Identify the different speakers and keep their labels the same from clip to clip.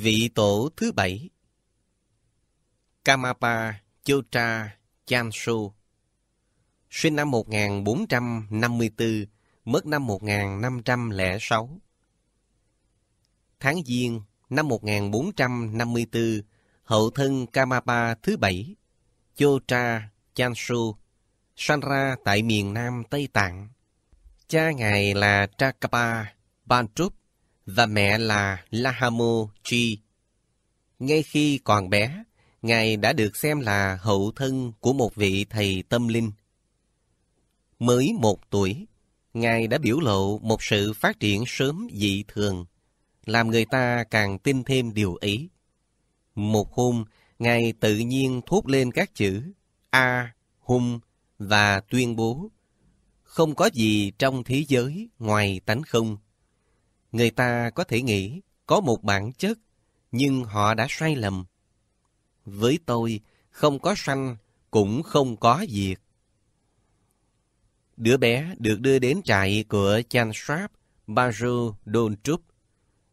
Speaker 1: Vị tổ thứ bảy Kamapa Chotra Chansu Sinh năm 1454, mất năm 1506 Tháng Giêng năm 1454, hậu thân Kamapa thứ bảy Chotra Chansu sanh ra tại miền Nam Tây Tạng. Cha ngài là Trakapa Bantrup và mẹ là Lahamo Chi. Ngay khi còn bé, Ngài đã được xem là hậu thân của một vị thầy tâm linh. Mới một tuổi, Ngài đã biểu lộ một sự phát triển sớm dị thường, làm người ta càng tin thêm điều ấy. Một hôm, Ngài tự nhiên thốt lên các chữ A, Hum và tuyên bố Không có gì trong thế giới ngoài tánh không. Người ta có thể nghĩ có một bản chất, nhưng họ đã sai lầm. Với tôi, không có sanh, cũng không có diệt. Đứa bé được đưa đến trại của Chan Baru Baju Donchup,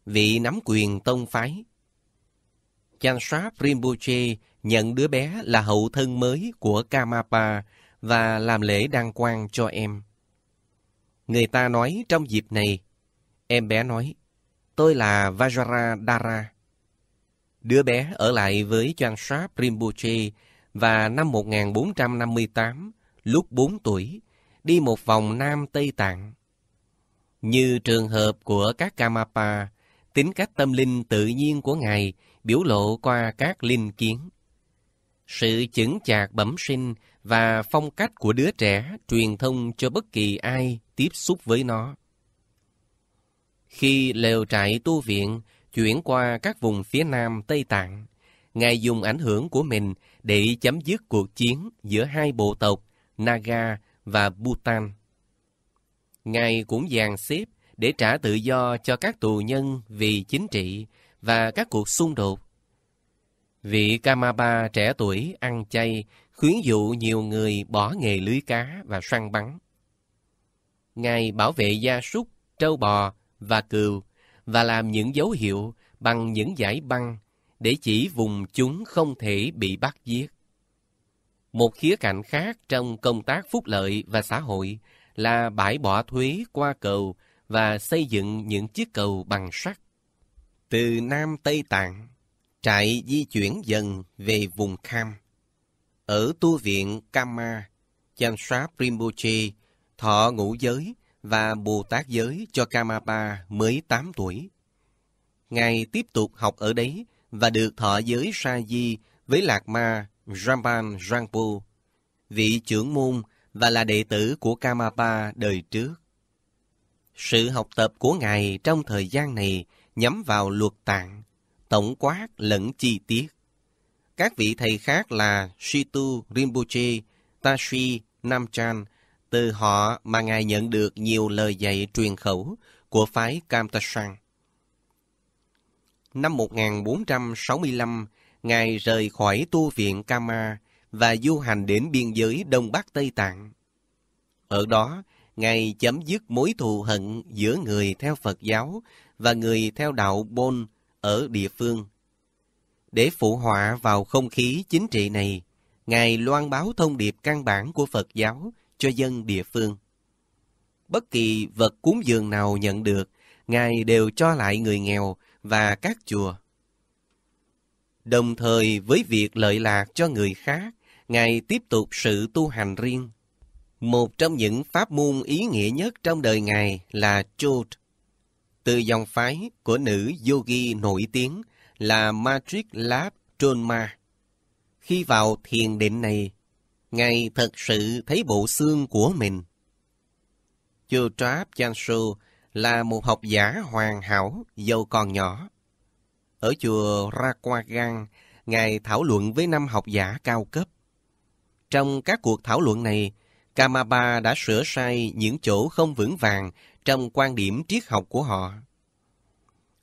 Speaker 1: vị nắm quyền tông phái. Chan Shrap Rinpoche nhận đứa bé là hậu thân mới của Kamapa và làm lễ đăng quang cho em. Người ta nói trong dịp này, Em bé nói, tôi là Vajra Dara. Đứa bé ở lại với Choang Sáp Rinpoche và năm 1458, lúc 4 tuổi, đi một vòng Nam Tây Tạng. Như trường hợp của các Kamapa, tính cách tâm linh tự nhiên của Ngài biểu lộ qua các linh kiến. Sự chững chạc bẩm sinh và phong cách của đứa trẻ truyền thông cho bất kỳ ai tiếp xúc với nó. Khi lều trại tu viện chuyển qua các vùng phía Nam Tây Tạng, Ngài dùng ảnh hưởng của mình để chấm dứt cuộc chiến giữa hai bộ tộc Naga và Bhutan. Ngài cũng dàn xếp để trả tự do cho các tù nhân vì chính trị và các cuộc xung đột. Vị Kamaba trẻ tuổi ăn chay khuyến dụ nhiều người bỏ nghề lưới cá và săn bắn. Ngài bảo vệ gia súc, trâu bò và cừu và làm những dấu hiệu bằng những dải băng để chỉ vùng chúng không thể bị bắt giết. Một khía cạnh khác trong công tác phúc lợi và xã hội là bãi bỏ thuế qua cầu và xây dựng những chiếc cầu bằng sắt. Từ Nam Tây Tạng, trại di chuyển dần về vùng Kham. Ở tu viện Kama, Chansha Rinpoche, thọ ngũ giới, và Bồ Tát giới cho Kamapa mới 8 tuổi. Ngài tiếp tục học ở đấy và được thọ giới Sa Di với Lạc Ma Ramban Rangpo, vị trưởng môn và là đệ tử của Kamapa đời trước. Sự học tập của Ngài trong thời gian này nhắm vào luật tạng, tổng quát lẫn chi tiết. Các vị thầy khác là Shitu Rinpoche, Tashi Namchan từ họ mà Ngài nhận được nhiều lời dạy truyền khẩu của phái Kamtasang. Năm 1465, Ngài rời khỏi tu viện Kama và du hành đến biên giới Đông Bắc Tây Tạng. Ở đó, Ngài chấm dứt mối thù hận giữa người theo Phật giáo và người theo đạo Bôn ở địa phương. Để phụ họa vào không khí chính trị này, Ngài loan báo thông điệp căn bản của Phật giáo cho dân địa phương. Bất kỳ vật cúng dường nào nhận được, Ngài đều cho lại người nghèo và các chùa. Đồng thời với việc lợi lạc cho người khác, Ngài tiếp tục sự tu hành riêng. Một trong những pháp môn ý nghĩa nhất trong đời Ngài là Chod. Từ dòng phái của nữ yogi nổi tiếng là Matrix Lab Tronma. Khi vào thiền định này, Ngài thật sự thấy bộ xương của mình. Chư Tráp Chansu là một học giả hoàn hảo, dâu còn nhỏ. Ở chùa Ra Qua Gan, Ngài thảo luận với năm học giả cao cấp. Trong các cuộc thảo luận này, Kamaba đã sửa sai những chỗ không vững vàng trong quan điểm triết học của họ.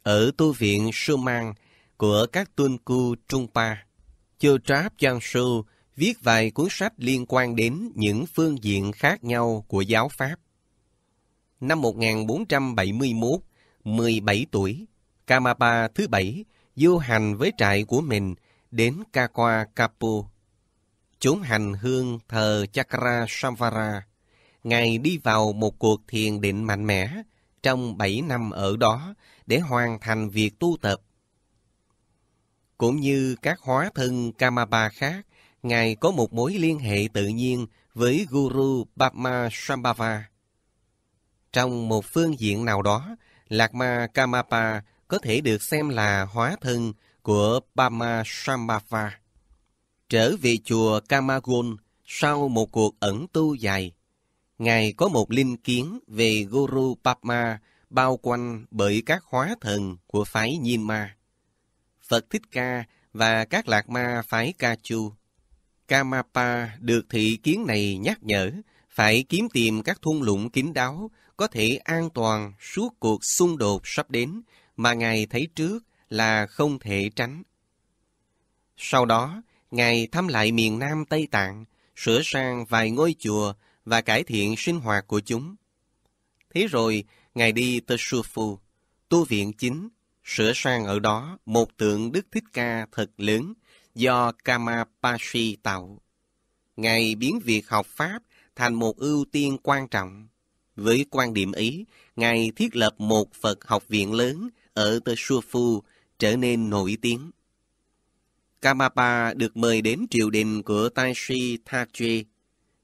Speaker 1: Ở tu viện Suman của các tuân cu Trung Pa, Chư Tráp Giang Sư viết vài cuốn sách liên quan đến những phương diện khác nhau của giáo Pháp. Năm 1471, 17 tuổi, Kamapa thứ bảy du hành với trại của mình đến Kakwa Kapu. Chúng hành hương thờ Chakra Samvara. Ngài đi vào một cuộc thiền định mạnh mẽ trong 7 năm ở đó để hoàn thành việc tu tập. Cũng như các hóa thân Kamapa khác, Ngài có một mối liên hệ tự nhiên với Guru Padma Sambhava. Trong một phương diện nào đó, Lạc Ma Kamapa có thể được xem là hóa thân của Padma Sambhava. Trở về chùa Kamagon sau một cuộc ẩn tu dài, Ngài có một linh kiến về Guru Padma bao quanh bởi các hóa thần của phái Nhiên Ma. Phật Thích Ca và các lạc ma phái Ca Chu Kamapa được thị kiến này nhắc nhở, phải kiếm tìm các thung lũng kín đáo, có thể an toàn suốt cuộc xung đột sắp đến, mà Ngài thấy trước là không thể tránh. Sau đó, Ngài thăm lại miền Nam Tây Tạng, sửa sang vài ngôi chùa và cải thiện sinh hoạt của chúng. Thế rồi, Ngài đi tới Sufu, tu viện chính, sửa sang ở đó một tượng Đức Thích Ca thật lớn, do Kamapashi tạo. Ngài biến việc học Pháp thành một ưu tiên quan trọng. Với quan điểm ý Ngài thiết lập một Phật học viện lớn ở Tsufu trở nên nổi tiếng. Kamapa được mời đến triều đình của Taishi Thache,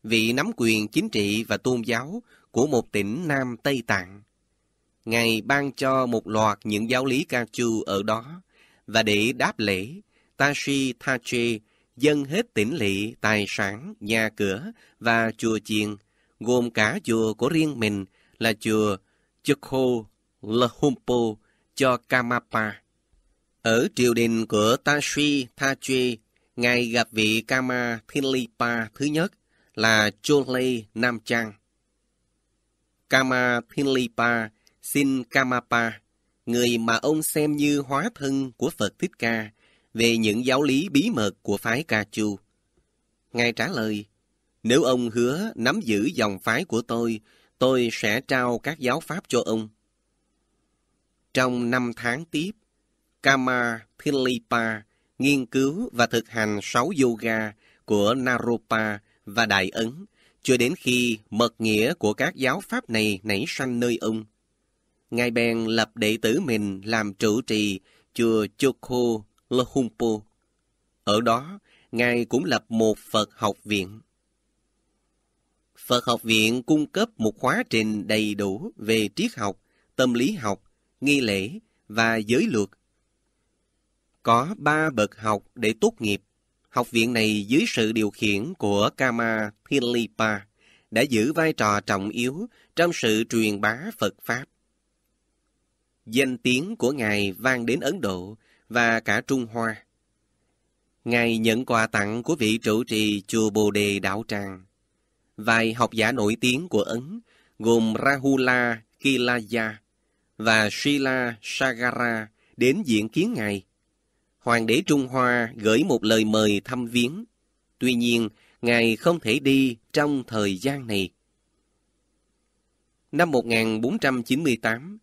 Speaker 1: vị nắm quyền chính trị và tôn giáo của một tỉnh Nam Tây Tạng. Ngài ban cho một loạt những giáo lý ca chu ở đó, và để đáp lễ, Tashi Thache dâng hết tỉnh lỵ, tài sản, nhà cửa và chùa chiền, gồm cả chùa của riêng mình là chùa Chukho Lahumpo cho Kamapa. Ở triều đình của Tashi Thache, ngài gặp vị Kama Thinlipa thứ nhất là Chole Nam Trang. Kama Thinlipa xin Kamapa, người mà ông xem như hóa thân của Phật Thích Ca, về những giáo lý bí mật của phái Ca Chu. Ngài trả lời, nếu ông hứa nắm giữ dòng phái của tôi, tôi sẽ trao các giáo pháp cho ông. Trong năm tháng tiếp, Kama Thilipa nghiên cứu và thực hành sáu yoga của Naropa và Đại Ấn, cho đến khi mật nghĩa của các giáo pháp này nảy sanh nơi ông. Ngài bèn lập đệ tử mình làm trụ trì chùa Chokho Lohumpo. Ở đó, Ngài cũng lập một Phật học viện. Phật học viện cung cấp một khóa trình đầy đủ về triết học, tâm lý học, nghi lễ và giới luật. Có ba bậc học để tốt nghiệp. Học viện này dưới sự điều khiển của Kama Thilipa đã giữ vai trò trọng yếu trong sự truyền bá Phật Pháp. Danh tiếng của Ngài vang đến Ấn Độ và cả Trung Hoa. Ngài nhận quà tặng của vị trụ trì chùa Bồ Đề Đạo Tràng. Vài học giả nổi tiếng của Ấn gồm Rahula Kilaya và Shila Sagara đến diện kiến Ngài. Hoàng đế Trung Hoa gửi một lời mời thăm viếng. Tuy nhiên, Ngài không thể đi trong thời gian này. Năm 1498,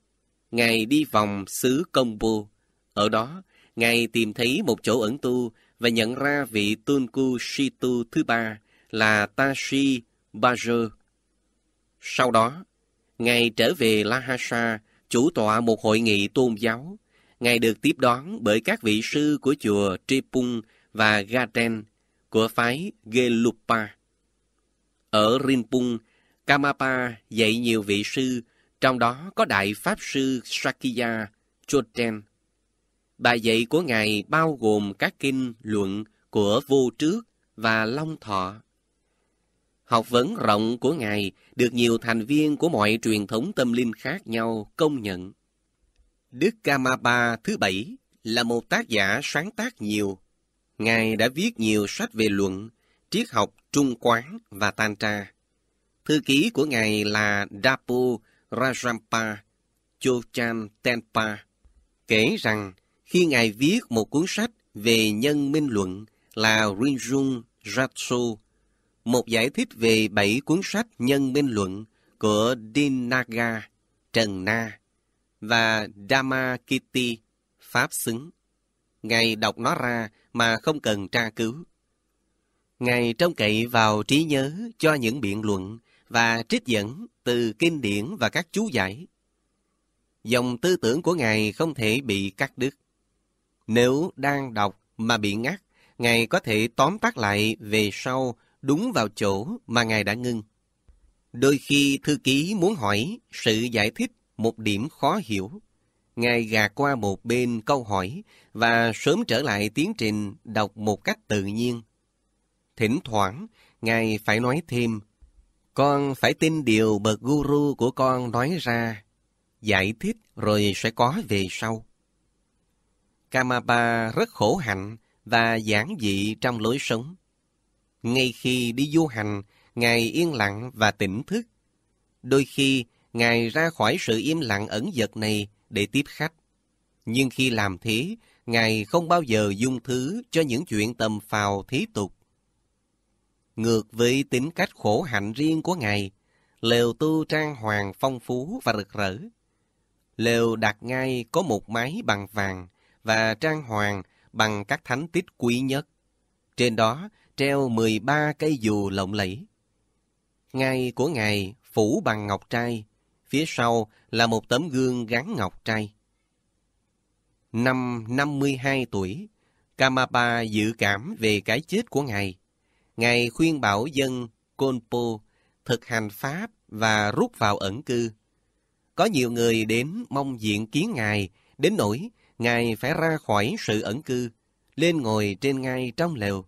Speaker 1: Ngài đi vòng xứ Công Bô. Ở đó, Ngài tìm thấy một chỗ ẩn tu và nhận ra vị tôn Tunku Shitu thứ ba là Tashi Bajor. Sau đó, Ngài trở về Lahasa, chủ tọa một hội nghị tôn giáo. Ngài được tiếp đón bởi các vị sư của chùa Tripung và Gaten của phái Gelupa. Ở Rinpung, Kamapa dạy nhiều vị sư, trong đó có Đại Pháp Sư Sakya Choten. Bài dạy của Ngài bao gồm các kinh luận của Vô Trước và Long Thọ. Học vấn rộng của Ngài được nhiều thành viên của mọi truyền thống tâm linh khác nhau công nhận. Đức Kamapa thứ bảy là một tác giả sáng tác nhiều. Ngài đã viết nhiều sách về luận, triết học trung quán và tan tra. Thư ký của Ngài là dapu Rajampa Chochan Tenpa kể rằng khi Ngài viết một cuốn sách về nhân minh luận là Rinzun Ratso, một giải thích về bảy cuốn sách nhân minh luận của Dinaga, Trần Na và Dhammakirti, Pháp Xứng. Ngài đọc nó ra mà không cần tra cứu. Ngài trông cậy vào trí nhớ cho những biện luận và trích dẫn từ kinh điển và các chú giải. Dòng tư tưởng của Ngài không thể bị cắt đứt. Nếu đang đọc mà bị ngắt, Ngài có thể tóm tắt lại về sau đúng vào chỗ mà Ngài đã ngưng. Đôi khi thư ký muốn hỏi sự giải thích một điểm khó hiểu. Ngài gạt qua một bên câu hỏi và sớm trở lại tiến trình đọc một cách tự nhiên. Thỉnh thoảng, Ngài phải nói thêm, con phải tin điều bậc guru của con nói ra, giải thích rồi sẽ có về sau. Kamapa rất khổ hạnh và giản dị trong lối sống. Ngay khi đi du hành, Ngài yên lặng và tỉnh thức. Đôi khi, Ngài ra khỏi sự im lặng ẩn giật này để tiếp khách. Nhưng khi làm thế, Ngài không bao giờ dung thứ cho những chuyện tầm phào thí tục. Ngược với tính cách khổ hạnh riêng của Ngài, lều tu trang hoàng phong phú và rực rỡ. Lều đặt ngay có một máy bằng vàng, và trang hoàng bằng các thánh tích quý nhất. Trên đó treo 13 cây dù lộng lẫy. Ngay của ngài phủ bằng ngọc trai, phía sau là một tấm gương gắn ngọc trai. Năm 52 tuổi, Kamapa dự cảm về cái chết của ngài. Ngài khuyên bảo dân Konpo thực hành pháp và rút vào ẩn cư. Có nhiều người đến mong diện kiến ngài, đến nỗi Ngài phải ra khỏi sự ẩn cư, lên ngồi trên ngai trong lều.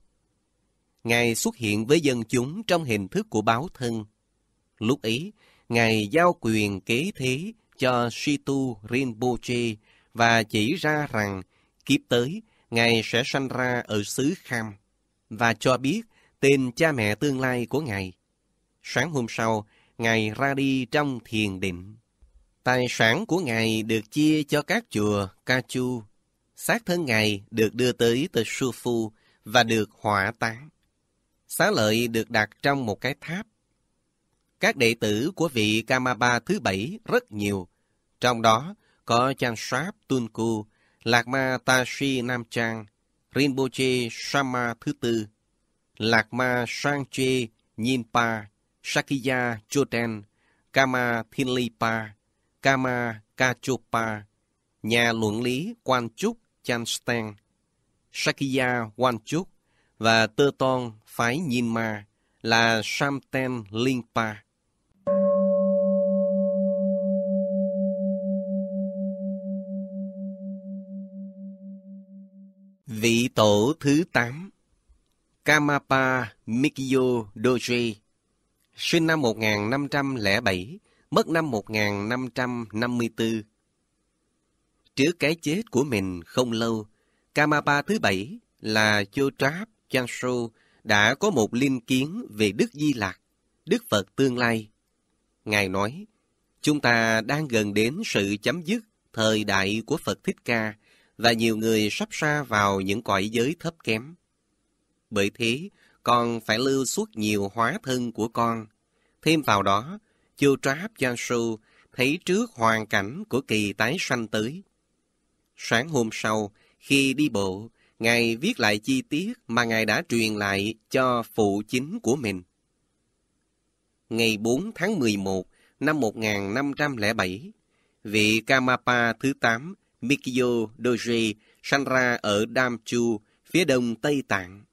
Speaker 1: Ngài xuất hiện với dân chúng trong hình thức của báo thân. Lúc ấy, Ngài giao quyền kế thế cho Shitu Rinpoche và chỉ ra rằng kiếp tới Ngài sẽ sanh ra ở xứ Kham và cho biết tên cha mẹ tương lai của Ngài. Sáng hôm sau, Ngài ra đi trong thiền định. Tài sản của Ngài được chia cho các chùa Ca Chu. Xác thân Ngài được đưa tới từ Su Phu và được hỏa táng. Xá lợi được đặt trong một cái tháp. Các đệ tử của vị Kamaba thứ bảy rất nhiều. Trong đó có Chan Sáp Tunku, Lạc Ma Tashi Nam Trang, Rinpoche Sama thứ tư, Lạc Ma Sangche Nyinpa, Sakya Choten, Kama Thinlipa, Kama Kachopa, nhà luận lý Quan Wanchuk Chanstang, Quan Wanchuk và Tơ Ton Phái Nyingma là Samten Lingpa. Vị tổ thứ tám, Kamapa Mikyo Doji sinh năm 1507 mất năm 1554. Trước cái chết của mình không lâu, Kamapa thứ bảy là Chotrap Chansu đã có một linh kiến về Đức Di Lạc, Đức Phật tương lai. Ngài nói, chúng ta đang gần đến sự chấm dứt thời đại của Phật Thích Ca và nhiều người sắp xa vào những cõi giới thấp kém. Bởi thế, con phải lưu suốt nhiều hóa thân của con. Thêm vào đó Chư tráp Giang-su thấy trước hoàn cảnh của kỳ tái sanh tới. Sáng hôm sau, khi đi bộ, Ngài viết lại chi tiết mà Ngài đã truyền lại cho phụ chính của mình. Ngày 4 tháng 11 năm 1507, vị Kamapa thứ 8 Mikyo Doji sanh ra ở Damchu, phía đông Tây Tạng.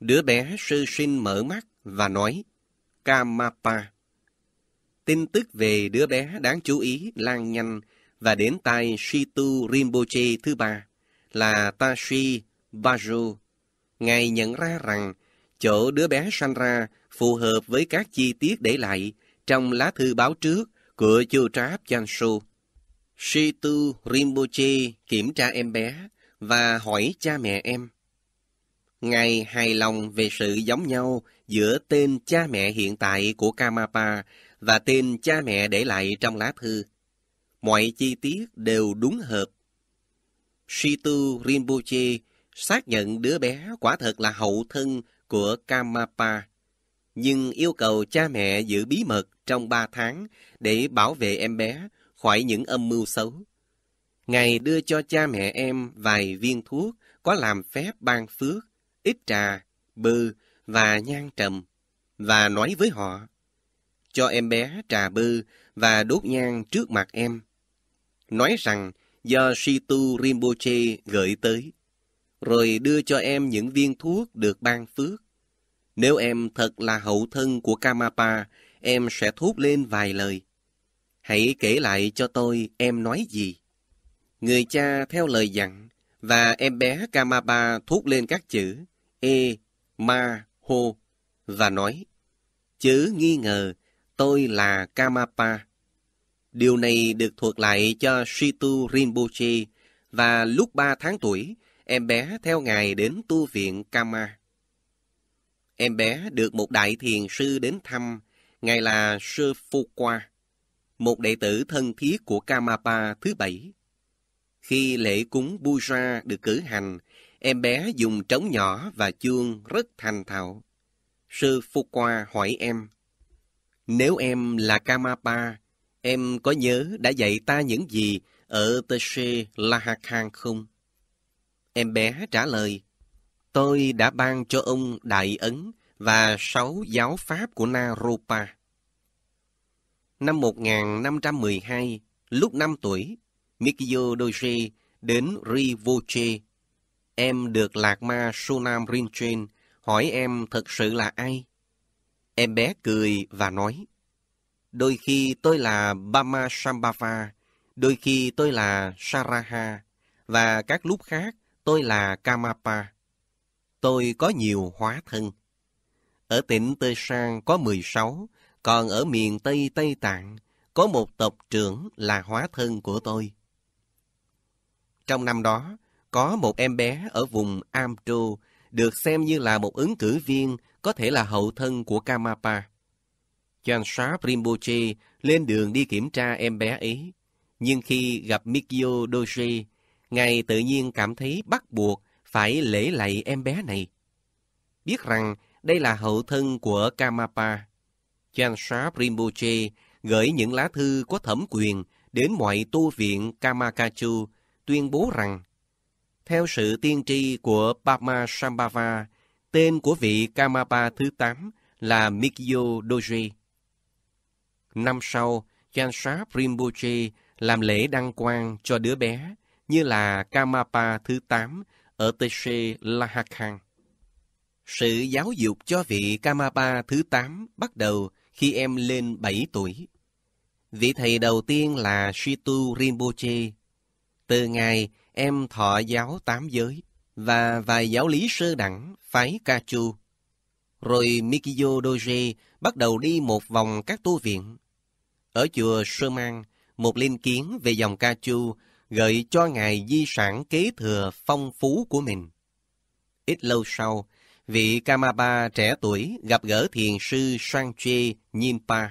Speaker 1: Đứa bé sư sinh mở mắt và nói, Kamapa tin tức về đứa bé đáng chú ý lan nhanh và đến tai Shitu Rinpoche thứ ba là Tashi Bajo. Ngài nhận ra rằng chỗ đứa bé sanh ra phù hợp với các chi tiết để lại trong lá thư báo trước của Chu Tráp Jansu. Shitu Rinpoche kiểm tra em bé và hỏi cha mẹ em. Ngài hài lòng về sự giống nhau giữa tên cha mẹ hiện tại của Kamapa và tên cha mẹ để lại trong lá thư. Mọi chi tiết đều đúng hợp. Shitu Rinpoche xác nhận đứa bé quả thật là hậu thân của Kamapa, nhưng yêu cầu cha mẹ giữ bí mật trong ba tháng để bảo vệ em bé khỏi những âm mưu xấu. Ngài đưa cho cha mẹ em vài viên thuốc có làm phép ban phước, ít trà, bư và nhang trầm, và nói với họ, cho em bé trà bư và đốt nhang trước mặt em. Nói rằng do Situ Rinpoche gửi tới, rồi đưa cho em những viên thuốc được ban phước. Nếu em thật là hậu thân của Kamapa, em sẽ thốt lên vài lời. Hãy kể lại cho tôi em nói gì. Người cha theo lời dặn, và em bé Kamapa thốt lên các chữ E, Ma, Hô, và nói, chớ nghi ngờ tôi là Kamapa. Điều này được thuật lại cho Shitu Rinpoche và lúc 3 tháng tuổi, em bé theo ngài đến tu viện Kama. Em bé được một đại thiền sư đến thăm, ngài là Sư Phu Qua, một đệ tử thân thiết của Kamapa thứ bảy. Khi lễ cúng Buja được cử hành, em bé dùng trống nhỏ và chuông rất thành thạo. Sư Phu Qua hỏi em, nếu em là Kamapa, em có nhớ đã dạy ta những gì ở Tese Lahakhan không? Em bé trả lời, tôi đã ban cho ông Đại Ấn và sáu giáo pháp của Naropa. Năm 1512, lúc 5 tuổi, Mikiyo Doji đến Rivoche. Em được Lạc Ma Sonam Rinchen hỏi em thật sự là ai? Em bé cười và nói, Đôi khi tôi là Bama Shambhava, đôi khi tôi là Saraha, và các lúc khác tôi là Kamapa. Tôi có nhiều hóa thân. Ở tỉnh Tây Sang có 16, còn ở miền Tây Tây Tạng có một tộc trưởng là hóa thân của tôi. Trong năm đó, có một em bé ở vùng Amtru được xem như là một ứng cử viên có thể là hậu thân của Kamapa. Chan Sharp Rinpoche lên đường đi kiểm tra em bé ấy, nhưng khi gặp Mikyo Doshi, ngài tự nhiên cảm thấy bắt buộc phải lễ lạy em bé này. Biết rằng đây là hậu thân của Kamapa. Chan Sharp Rinpoche gửi những lá thư có thẩm quyền đến mọi tu viện Kamakachu tuyên bố rằng theo sự tiên tri của Pama Sambhava, tên của vị Kamapa thứ 8 là Mikyo Doji. Năm sau, Jansap Rinpoche làm lễ đăng quang cho đứa bé như là Kamapa thứ 8 ở Teche Lahakang. Sự giáo dục cho vị Kamapa thứ 8 bắt đầu khi em lên 7 tuổi. Vị thầy đầu tiên là Shitu Rinpoche. Từ ngày em thọ giáo tám giới và vài giáo lý sơ đẳng phái Kachu. Rồi Mikiyo Doji bắt đầu đi một vòng các tu viện. Ở chùa Sơ Mang, một linh kiến về dòng Kachu gợi cho ngài di sản kế thừa phong phú của mình. Ít lâu sau, vị Kamaba trẻ tuổi gặp gỡ thiền sư Sangche Nyimpa.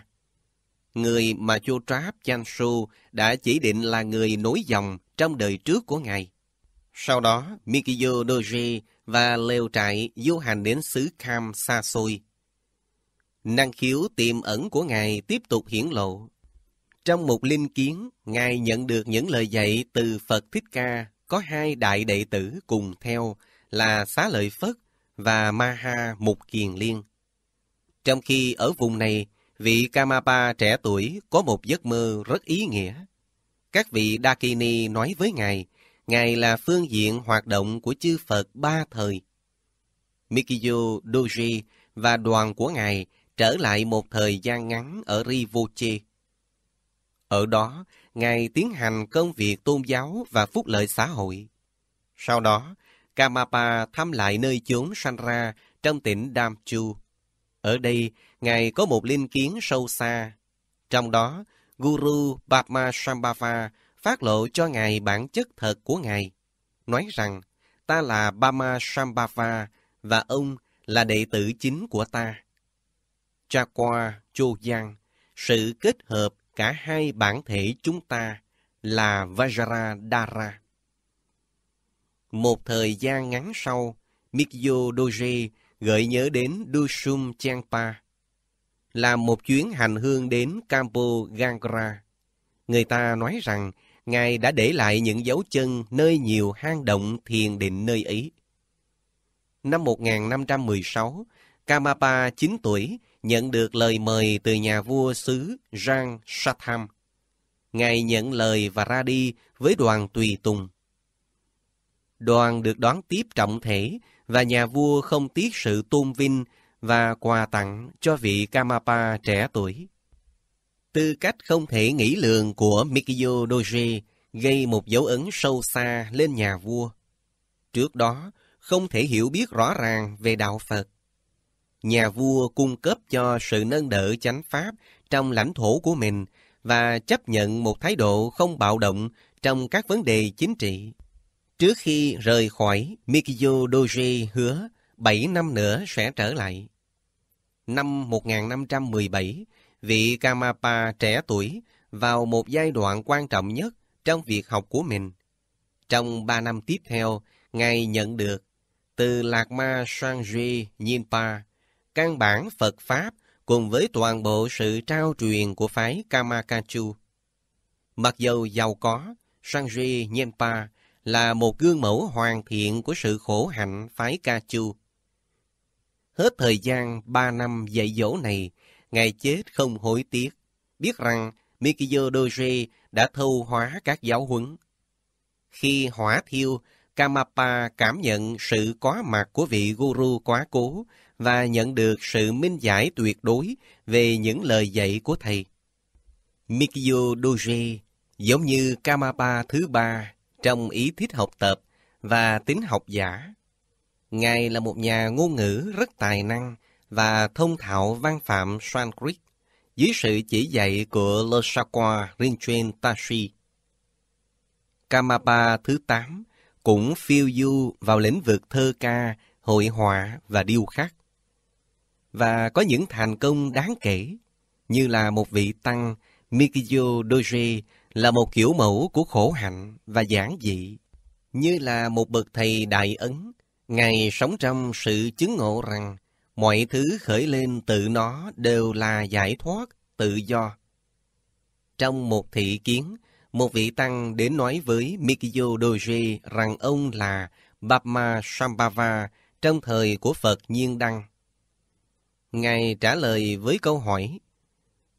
Speaker 1: Người mà Chô Tráp Chansu đã chỉ định là người nối dòng trong đời trước của Ngài. Sau đó, Mikiyo Doji và lều trại du hành đến xứ Kham xa xôi. Năng khiếu tiềm ẩn của Ngài tiếp tục hiển lộ. Trong một linh kiến, Ngài nhận được những lời dạy từ Phật Thích Ca có hai đại đệ tử cùng theo là Xá Lợi Phất và Maha Mục Kiền Liên. Trong khi ở vùng này, vị Kamapa trẻ tuổi có một giấc mơ rất ý nghĩa. Các vị đa kỳ ni nói với Ngài, Ngài là phương diện hoạt động của chư Phật ba thời. Mikiyo Doji và đoàn của Ngài trở lại một thời gian ngắn ở Rivoche. Ở đó, Ngài tiến hành công việc tôn giáo và phúc lợi xã hội. Sau đó, Kamapa thăm lại nơi chốn Sanra trong tỉnh Damchu. Ở đây, Ngài có một linh kiến sâu xa. Trong đó, Guru Baba Sambhava phát lộ cho Ngài bản chất thật của Ngài, nói rằng ta là Bama Sambhava và ông là đệ tử chính của ta. Cha qua Chakwa Giang, sự kết hợp cả hai bản thể chúng ta là Vajradhara. Một thời gian ngắn sau, Mikyo Doje gợi nhớ đến Dusum Chanpa, làm một chuyến hành hương đến Campo Gangra. Người ta nói rằng Ngài đã để lại những dấu chân nơi nhiều hang động thiền định nơi ấy. Năm 1516, Kamapa 9 tuổi nhận được lời mời từ nhà vua xứ Rang Satham. Ngài nhận lời và ra đi với đoàn tùy tùng. Đoàn được đón tiếp trọng thể và nhà vua không tiếc sự tôn vinh và quà tặng cho vị Kamapa trẻ tuổi. Tư cách không thể nghĩ lường của Mikiyo Doji gây một dấu ấn sâu xa lên nhà vua. Trước đó, không thể hiểu biết rõ ràng về đạo Phật. Nhà vua cung cấp cho sự nâng đỡ chánh pháp trong lãnh thổ của mình và chấp nhận một thái độ không bạo động trong các vấn đề chính trị. Trước khi rời khỏi, Mikiyo Doji hứa 7 năm nữa sẽ trở lại. Năm 1517, vị Kamapa trẻ tuổi vào một giai đoạn quan trọng nhất trong việc học của mình. Trong ba năm tiếp theo, Ngài nhận được từ Lạc Ma Sangri Nyingpa, căn bản Phật Pháp cùng với toàn bộ sự trao truyền của phái Kamakachu. Mặc dù giàu có, Sangri Nyingpa là một gương mẫu hoàn thiện của sự khổ hạnh phái Kachu. Hết thời gian ba năm dạy dỗ này, Ngài chết không hối tiếc, biết rằng Mikiyo Doge đã thâu hóa các giáo huấn. Khi hỏa thiêu, Kamapa cảm nhận sự có mặt của vị guru quá cố và nhận được sự minh giải tuyệt đối về những lời dạy của thầy. Mikiyo Doge, giống như Kamapa thứ ba trong ý thích học tập và tính học giả, Ngài là một nhà ngôn ngữ rất tài năng và thông thạo văn phạm Sanskrit dưới sự chỉ dạy của Losakwa Rinchen Tashi. Kamapa thứ 8 cũng phiêu du vào lĩnh vực thơ ca, hội họa và điêu khắc. Và có những thành công đáng kể, như là một vị tăng Mikiyo Doji là một kiểu mẫu của khổ hạnh và giản dị, như là một bậc thầy đại ấn Ngài sống trong sự chứng ngộ rằng mọi thứ khởi lên tự nó đều là giải thoát, tự do. Trong một thị kiến, một vị tăng đến nói với Mikiyo Doji rằng ông là Bapma Sambhava trong thời của Phật Nhiên Đăng. Ngài trả lời với câu hỏi,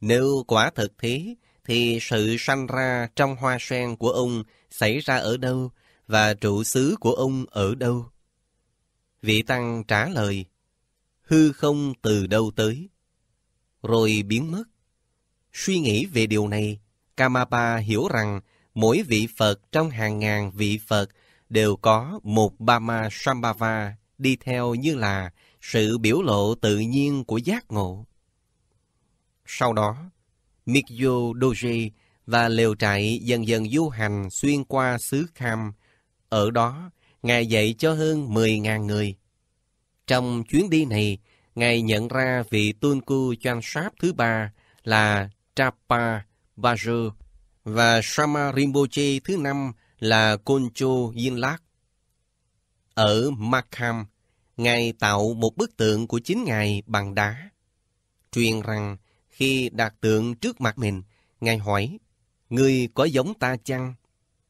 Speaker 1: nếu quả thực thế, thì sự sanh ra trong hoa sen của ông xảy ra ở đâu và trụ xứ của ông ở đâu? Vị Tăng trả lời, hư không từ đâu tới, rồi biến mất. Suy nghĩ về điều này, Kamapa hiểu rằng mỗi vị Phật trong hàng ngàn vị Phật đều có một Bama Sambhava đi theo như là sự biểu lộ tự nhiên của giác ngộ. Sau đó, Mikyo Doji và lều trại dần dần du hành xuyên qua xứ Kham. Ở đó, Ngài dạy cho hơn 10.000 người. Trong chuyến đi này, Ngài nhận ra vị tuân Tunku Choang Sáp thứ ba là Trapa Bajur và Sama Rinpoche thứ năm là Koncho Yinlak. Ở Makham, Ngài tạo một bức tượng của chính Ngài bằng đá. Truyền rằng khi đặt tượng trước mặt mình, Ngài hỏi, Người có giống ta chăng?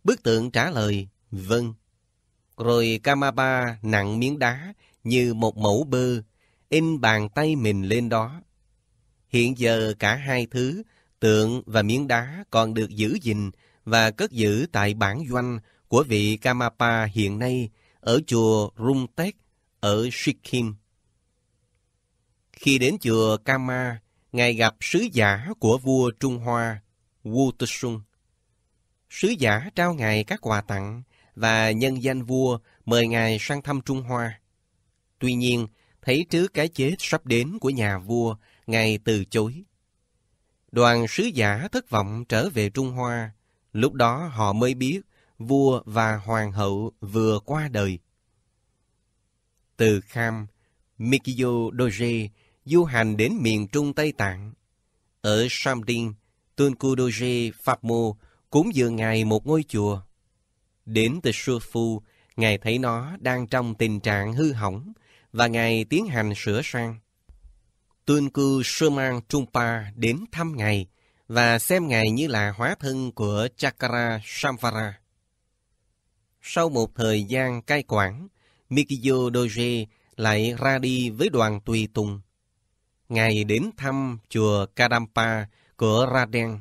Speaker 1: Bức tượng trả lời, Vâng. Rồi Kamapa nặng miếng đá như một mẫu bơ, in bàn tay mình lên đó. Hiện giờ cả hai thứ, tượng và miếng đá còn được giữ gìn và cất giữ tại bản doanh của vị Kamapa hiện nay ở chùa Rumtek ở Sikkim. Khi đến chùa Kama, Ngài gặp sứ giả của vua Trung Hoa, Wu Tushun. Sứ giả trao Ngài các quà tặng, và nhân danh vua mời ngài sang thăm Trung Hoa. Tuy nhiên, thấy trước cái chết sắp đến của nhà vua, ngài từ chối. Đoàn sứ giả thất vọng trở về Trung Hoa, lúc đó họ mới biết vua và hoàng hậu vừa qua đời. Từ Kham, Mikiyo Doje du hành đến miền Trung Tây Tạng. Ở Samdin, Tunku Doje Pháp Mô cúng dường ngài một ngôi chùa. Đến từ Sư Phu, Ngài thấy nó đang trong tình trạng hư hỏng và Ngài tiến hành sửa sang. Tuyên cư Sơ Mang Trung Pa đến thăm Ngài và xem Ngài như là hóa thân của Chakra Samvara. Sau một thời gian cai quản, Mikiyo Doje lại ra đi với đoàn tùy tùng. Ngài đến thăm chùa Kadampa của Raden.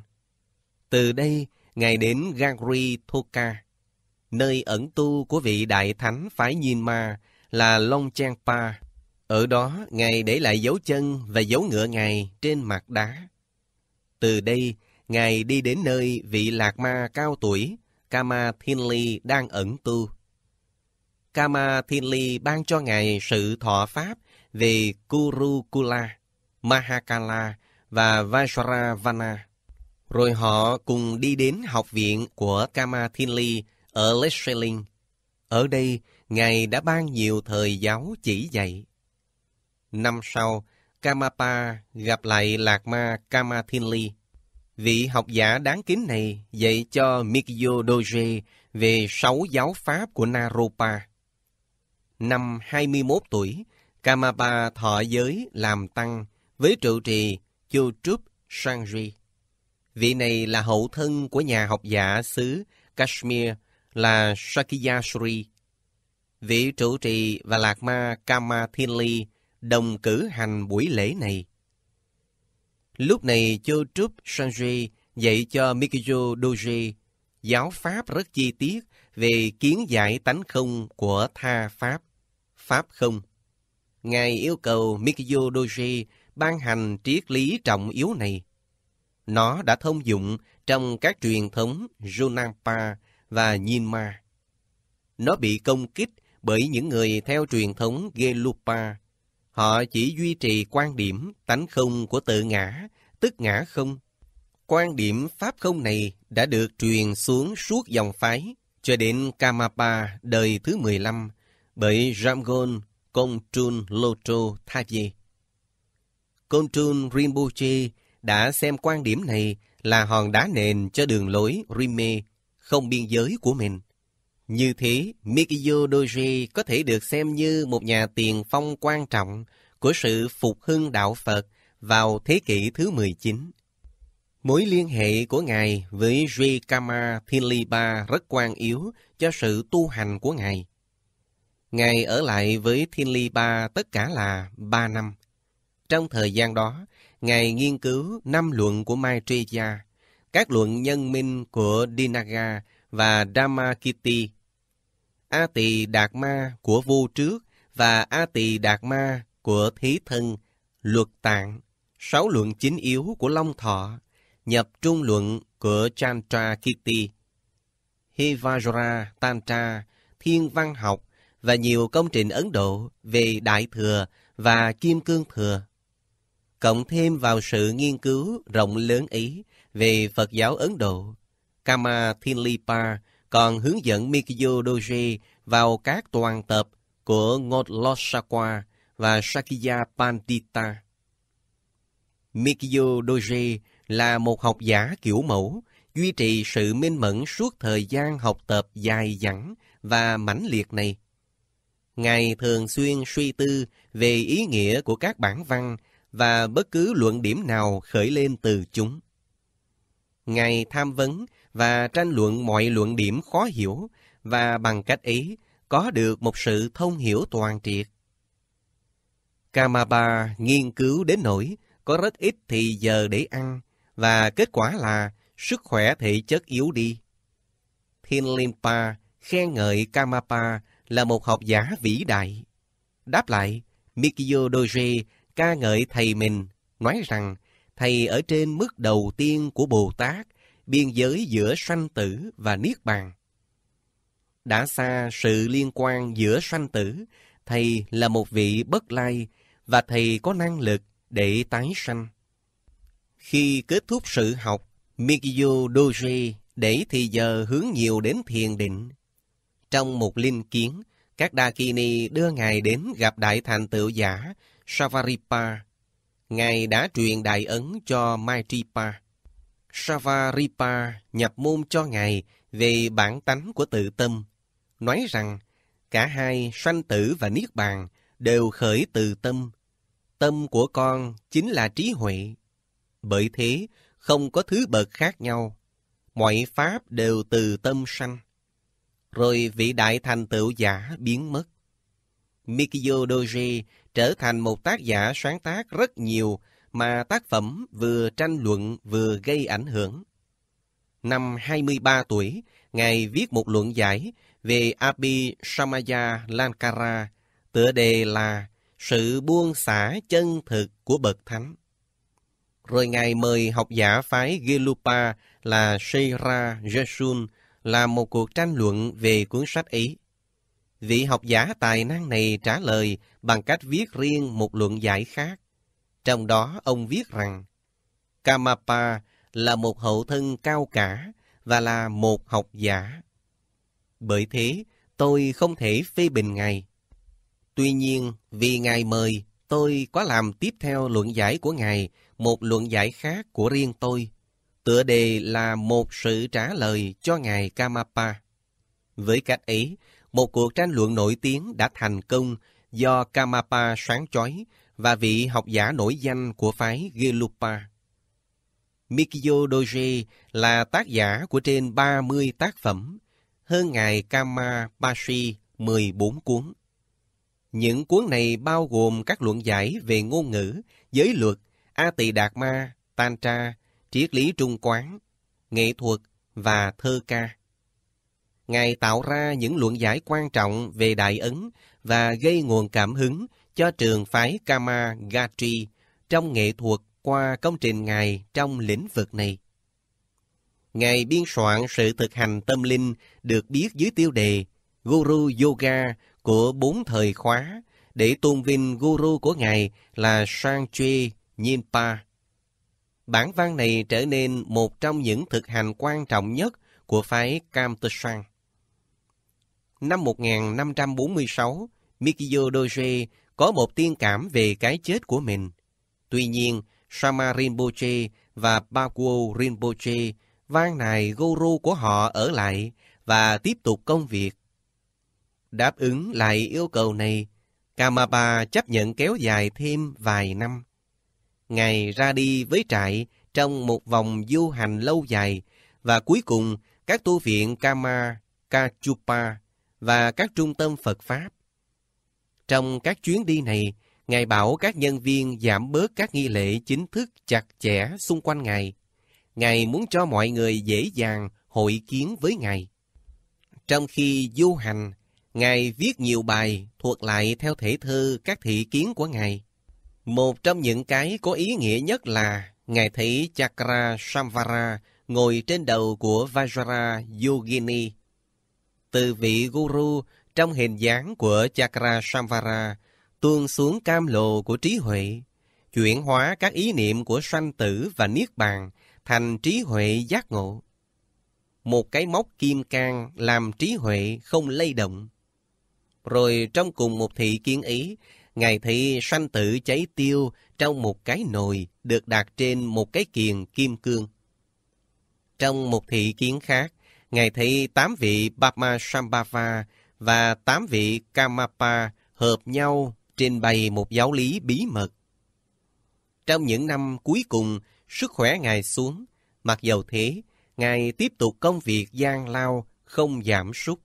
Speaker 1: Từ đây, Ngài đến Gangri Thoka nơi ẩn tu của vị đại thánh phái Nhiên Ma là Long Trang Pa. Ở đó, Ngài để lại dấu chân và dấu ngựa Ngài trên mặt đá. Từ đây, Ngài đi đến nơi vị lạc ma cao tuổi, Kama Thiên Ly đang ẩn tu. Kama Thiên Ly ban cho Ngài sự thọ pháp về Kurukula, Mahakala và Vaiswaravana. Rồi họ cùng đi đến học viện của Kama Thiên Ly ở Lesseling. Ở đây, Ngài đã ban nhiều thời giáo chỉ dạy. Năm sau, Kamapa gặp lại Lạc Ma Kamathinli. Vị học giả đáng kính này dạy cho Mikyo Doje về sáu giáo pháp của Naropa. Năm 21 tuổi, Kamapa thọ giới làm tăng với trụ trì Chochup Sangri. Vị này là hậu thân của nhà học giả xứ Kashmir là Shakya Sri, vị trụ trì và lạc ma Kama Thinli đồng cử hành buổi lễ này. Lúc này Chô Trúc Sanji dạy cho Mikijo Doji giáo pháp rất chi tiết về kiến giải tánh không của tha pháp, pháp không. Ngài yêu cầu Mikijo Doji ban hành triết lý trọng yếu này. Nó đã thông dụng trong các truyền thống Junampa và Myanmar. Nó bị công kích bởi những người theo truyền thống Gelupa. Họ chỉ duy trì quan điểm tánh không của tự ngã, tức ngã không. Quan điểm pháp không này đã được truyền xuống suốt dòng phái cho đến Kamapa đời thứ 15 bởi Ramgon Kongtrun Locho Thaje. Kongtrun Rinpoche đã xem quan điểm này là hòn đá nền cho đường lối Rime không biên giới của mình. Như thế, Mikiyo Doji có thể được xem như một nhà tiền phong quan trọng của sự phục hưng đạo Phật vào thế kỷ thứ 19. Mối liên hệ của Ngài với Jikama Thinlipa rất quan yếu cho sự tu hành của Ngài. Ngài ở lại với Thinlipa tất cả là 3 năm. Trong thời gian đó, Ngài nghiên cứu năm luận của Maitreya, các luận nhân minh của Dinaga và Dhammakirti, A Tỳ Đạt Ma của Vô Trước và A Tỳ Đạt Ma của Thí Thân, Luật Tạng, sáu luận chính yếu của Long Thọ, Nhập Trung Luận của Chantra Kirti, Hivajra Tantra, Thiên Văn Học và nhiều công trình Ấn Độ về Đại Thừa và Kim Cương Thừa. Cộng thêm vào sự nghiên cứu rộng lớn ý về Phật giáo Ấn Độ, Kama Thinlipa còn hướng dẫn Mikyo Doje vào các toàn tập của Ngodlosakwa và Sakya Pandita. Mikyo Doje là một học giả kiểu mẫu, duy trì sự minh mẫn suốt thời gian học tập dài dẳng và mãnh liệt này. Ngài thường xuyên suy tư về ý nghĩa của các bản văn và bất cứ luận điểm nào khởi lên từ chúng. Ngài tham vấn và tranh luận mọi luận điểm khó hiểu và bằng cách ấy có được một sự thông hiểu toàn triệt. Kamaba nghiên cứu đến nỗi có rất ít thì giờ để ăn và kết quả là sức khỏe thể chất yếu đi. Thiên Limpa khen ngợi Kamapa là một học giả vĩ đại. Đáp lại, Mikio Doge ca ngợi thầy mình, nói rằng Thầy ở trên mức đầu tiên của Bồ Tát, biên giới giữa sanh tử và niết bàn. Đã xa sự liên quan giữa sanh tử, Thầy là một vị bất lai và Thầy có năng lực để tái sanh. Khi kết thúc sự học, Mikiyo Doji để thì giờ hướng nhiều đến thiền định. Trong một linh kiến, các Dakini đưa Ngài đến gặp đại thành tựu giả Savaripa Ngài đã truyền đại ấn cho Maitripa. Savaripa nhập môn cho Ngài về bản tánh của tự tâm, nói rằng cả hai sanh tử và niết bàn đều khởi từ tâm. Tâm của con chính là trí huệ. Bởi thế, không có thứ bậc khác nhau. Mọi pháp đều từ tâm sanh. Rồi vị đại thành tựu giả biến mất. Mikiyo Doji trở thành một tác giả sáng tác rất nhiều mà tác phẩm vừa tranh luận vừa gây ảnh hưởng. Năm 23 tuổi, Ngài viết một luận giải về Abhi Samaya Lankara, tựa đề là Sự buông xả chân thực của Bậc Thánh. Rồi Ngài mời học giả phái Gelupa là Sheira Jesun làm một cuộc tranh luận về cuốn sách ấy vị học giả tài năng này trả lời bằng cách viết riêng một luận giải khác. Trong đó ông viết rằng, Kamapa là một hậu thân cao cả và là một học giả. Bởi thế, tôi không thể phê bình Ngài. Tuy nhiên, vì Ngài mời, tôi có làm tiếp theo luận giải của Ngài, một luận giải khác của riêng tôi. Tựa đề là một sự trả lời cho Ngài Kamapa. Với cách ấy, một cuộc tranh luận nổi tiếng đã thành công do Kamapa sáng chói và vị học giả nổi danh của phái Gelupa. Mikio Doge là tác giả của trên 30 tác phẩm, hơn ngài Kama Bashi 14 cuốn. Những cuốn này bao gồm các luận giải về ngôn ngữ, giới luật, A Tỳ Đạt Ma, Tantra, triết lý trung quán, nghệ thuật và thơ ca. Ngài tạo ra những luận giải quan trọng về Đại Ấn và gây nguồn cảm hứng cho trường phái Kama Gatri trong nghệ thuật qua công trình Ngài trong lĩnh vực này. Ngài biên soạn sự thực hành tâm linh được biết dưới tiêu đề Guru Yoga của bốn thời khóa để tôn vinh guru của Ngài là Sangchwe Nyingpa. Bản văn này trở nên một trong những thực hành quan trọng nhất của phái Kamtesang năm 1546, Mikiyo Doge có một tiên cảm về cái chết của mình. Tuy nhiên, Sama Rinpoche và Bakuo Rinpoche vang nài guru của họ ở lại và tiếp tục công việc. Đáp ứng lại yêu cầu này, Kamapa chấp nhận kéo dài thêm vài năm. Ngài ra đi với trại trong một vòng du hành lâu dài và cuối cùng các tu viện Kama Kachupa và các trung tâm Phật Pháp. Trong các chuyến đi này, Ngài bảo các nhân viên giảm bớt các nghi lễ chính thức chặt chẽ xung quanh Ngài. Ngài muốn cho mọi người dễ dàng hội kiến với Ngài. Trong khi du hành, Ngài viết nhiều bài thuộc lại theo thể thư các thị kiến của Ngài. Một trong những cái có ý nghĩa nhất là Ngài thấy Chakra Samvara ngồi trên đầu của Vajra Yogini từ vị guru trong hình dáng của Chakra Samvara tuôn xuống cam lồ của trí huệ, chuyển hóa các ý niệm của sanh tử và niết bàn thành trí huệ giác ngộ. Một cái móc kim cang làm trí huệ không lay động. Rồi trong cùng một thị kiến ý, Ngài thị sanh tử cháy tiêu trong một cái nồi được đặt trên một cái kiền kim cương. Trong một thị kiến khác, Ngài thấy tám vị Bama Sambhava và tám vị Kamapa hợp nhau trình bày một giáo lý bí mật. Trong những năm cuối cùng, sức khỏe Ngài xuống, mặc dầu thế, Ngài tiếp tục công việc gian lao, không giảm sút.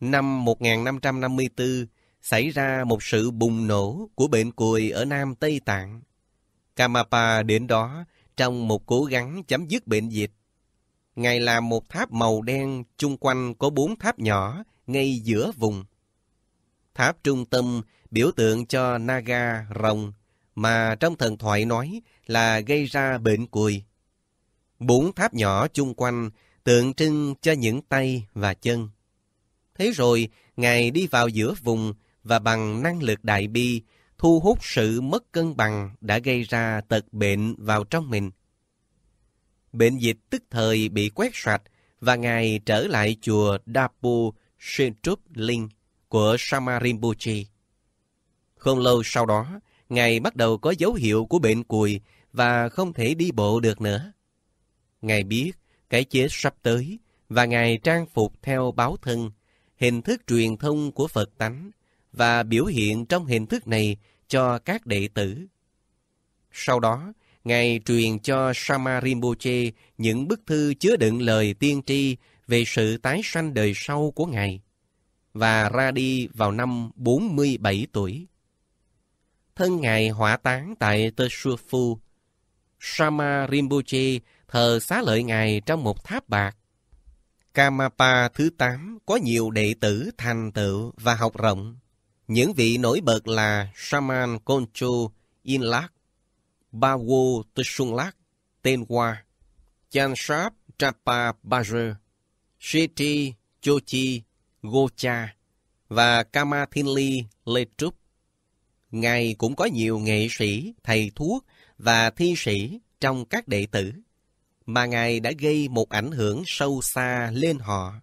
Speaker 1: Năm 1554, xảy ra một sự bùng nổ của bệnh cùi ở Nam Tây Tạng. Kamapa đến đó trong một cố gắng chấm dứt bệnh dịch. Ngài là một tháp màu đen, chung quanh có bốn tháp nhỏ, ngay giữa vùng. Tháp trung tâm biểu tượng cho Naga, rồng, mà trong thần thoại nói là gây ra bệnh cùi. Bốn tháp nhỏ chung quanh tượng trưng cho những tay và chân. Thế rồi, Ngài đi vào giữa vùng và bằng năng lực đại bi, thu hút sự mất cân bằng đã gây ra tật bệnh vào trong mình bệnh dịch tức thời bị quét sạch và Ngài trở lại chùa Dapu Shintrub Linh của Samarinpoche. Không lâu sau đó, Ngài bắt đầu có dấu hiệu của bệnh cùi và không thể đi bộ được nữa. Ngài biết cái chết sắp tới và Ngài trang phục theo báo thân, hình thức truyền thông của Phật tánh và biểu hiện trong hình thức này cho các đệ tử. Sau đó, Ngài truyền cho Sama Rinpoche những bức thư chứa đựng lời tiên tri về sự tái sanh đời sau của Ngài và ra đi vào năm 47 tuổi. Thân Ngài hỏa táng tại Tersufu. Sama Rinpoche thờ xá lợi Ngài trong một tháp bạc. Kamapa thứ 8 có nhiều đệ tử thành tựu và học rộng. Những vị nổi bật là Shaman Koncho, Inlak, Bawo Tshunglak, Tên Hoa, Chansap Trapa Bajer, Sheti Chochi Gocha và Kama Thinli Letrup. Ngài cũng có nhiều nghệ sĩ, thầy thuốc và thi sĩ trong các đệ tử, mà Ngài đã gây một ảnh hưởng sâu xa lên họ.